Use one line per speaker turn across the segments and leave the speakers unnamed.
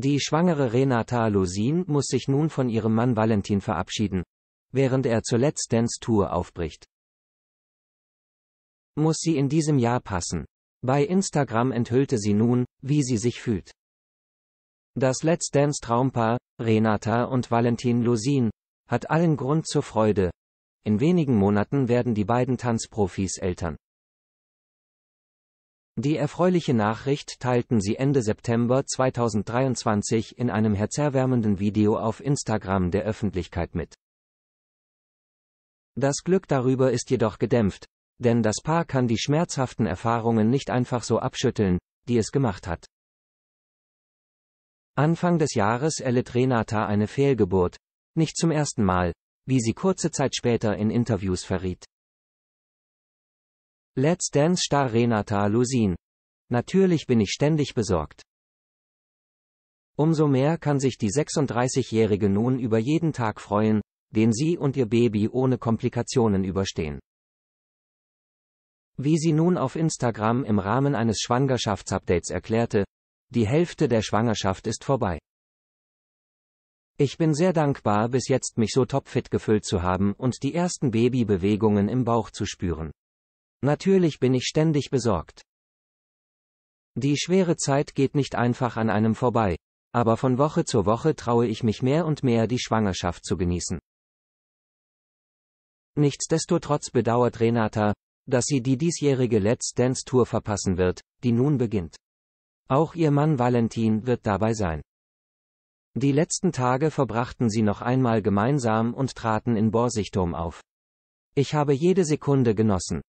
Die schwangere Renata Losin muss sich nun von ihrem Mann Valentin verabschieden, während er zur Let's Dance Tour aufbricht. Muss sie in diesem Jahr passen. Bei Instagram enthüllte sie nun, wie sie sich fühlt. Das Let's Dance Traumpaar, Renata und Valentin Losin, hat allen Grund zur Freude. In wenigen Monaten werden die beiden Tanzprofis Eltern. Die erfreuliche Nachricht teilten sie Ende September 2023 in einem herzerwärmenden Video auf Instagram der Öffentlichkeit mit. Das Glück darüber ist jedoch gedämpft, denn das Paar kann die schmerzhaften Erfahrungen nicht einfach so abschütteln, die es gemacht hat. Anfang des Jahres erlitt Renata eine Fehlgeburt, nicht zum ersten Mal, wie sie kurze Zeit später in Interviews verriet. Let's Dance-Star Renata Lusin. Natürlich bin ich ständig besorgt. Umso mehr kann sich die 36-Jährige nun über jeden Tag freuen, den sie und ihr Baby ohne Komplikationen überstehen. Wie sie nun auf Instagram im Rahmen eines Schwangerschaftsupdates erklärte, die Hälfte der Schwangerschaft ist vorbei. Ich bin sehr dankbar, bis jetzt mich so topfit gefüllt zu haben und die ersten Babybewegungen im Bauch zu spüren. Natürlich bin ich ständig besorgt. Die schwere Zeit geht nicht einfach an einem vorbei, aber von Woche zu Woche traue ich mich mehr und mehr die Schwangerschaft zu genießen. Nichtsdestotrotz bedauert Renata, dass sie die diesjährige Let's Dance Tour verpassen wird, die nun beginnt. Auch ihr Mann Valentin wird dabei sein. Die letzten Tage verbrachten sie noch einmal gemeinsam und traten in Borsichtum auf. Ich habe jede Sekunde genossen.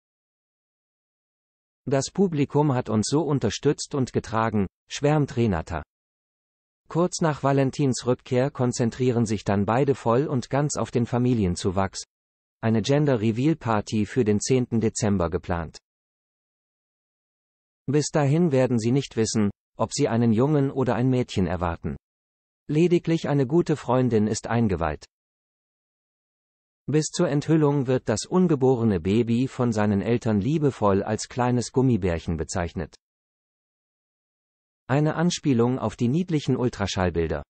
Das Publikum hat uns so unterstützt und getragen, schwärmt Renata. Kurz nach Valentins Rückkehr konzentrieren sich dann beide voll und ganz auf den Familienzuwachs. Eine Gender Reveal Party für den 10. Dezember geplant. Bis dahin werden sie nicht wissen, ob sie einen Jungen oder ein Mädchen erwarten. Lediglich eine gute Freundin ist eingeweiht. Bis zur Enthüllung wird das ungeborene Baby von seinen Eltern liebevoll als kleines Gummibärchen bezeichnet. Eine Anspielung auf die niedlichen Ultraschallbilder.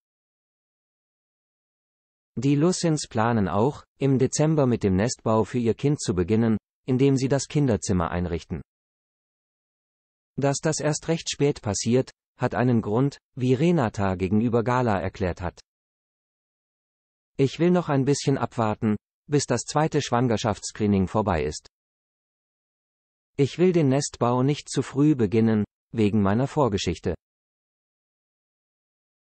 Die Lucins planen auch, im Dezember mit dem Nestbau für ihr Kind zu beginnen, indem sie das Kinderzimmer einrichten. Dass das erst recht spät passiert, hat einen Grund, wie Renata gegenüber Gala erklärt hat. Ich will noch ein bisschen abwarten, bis das zweite Schwangerschaftsscreening vorbei ist. Ich will den Nestbau nicht zu früh beginnen, wegen meiner Vorgeschichte.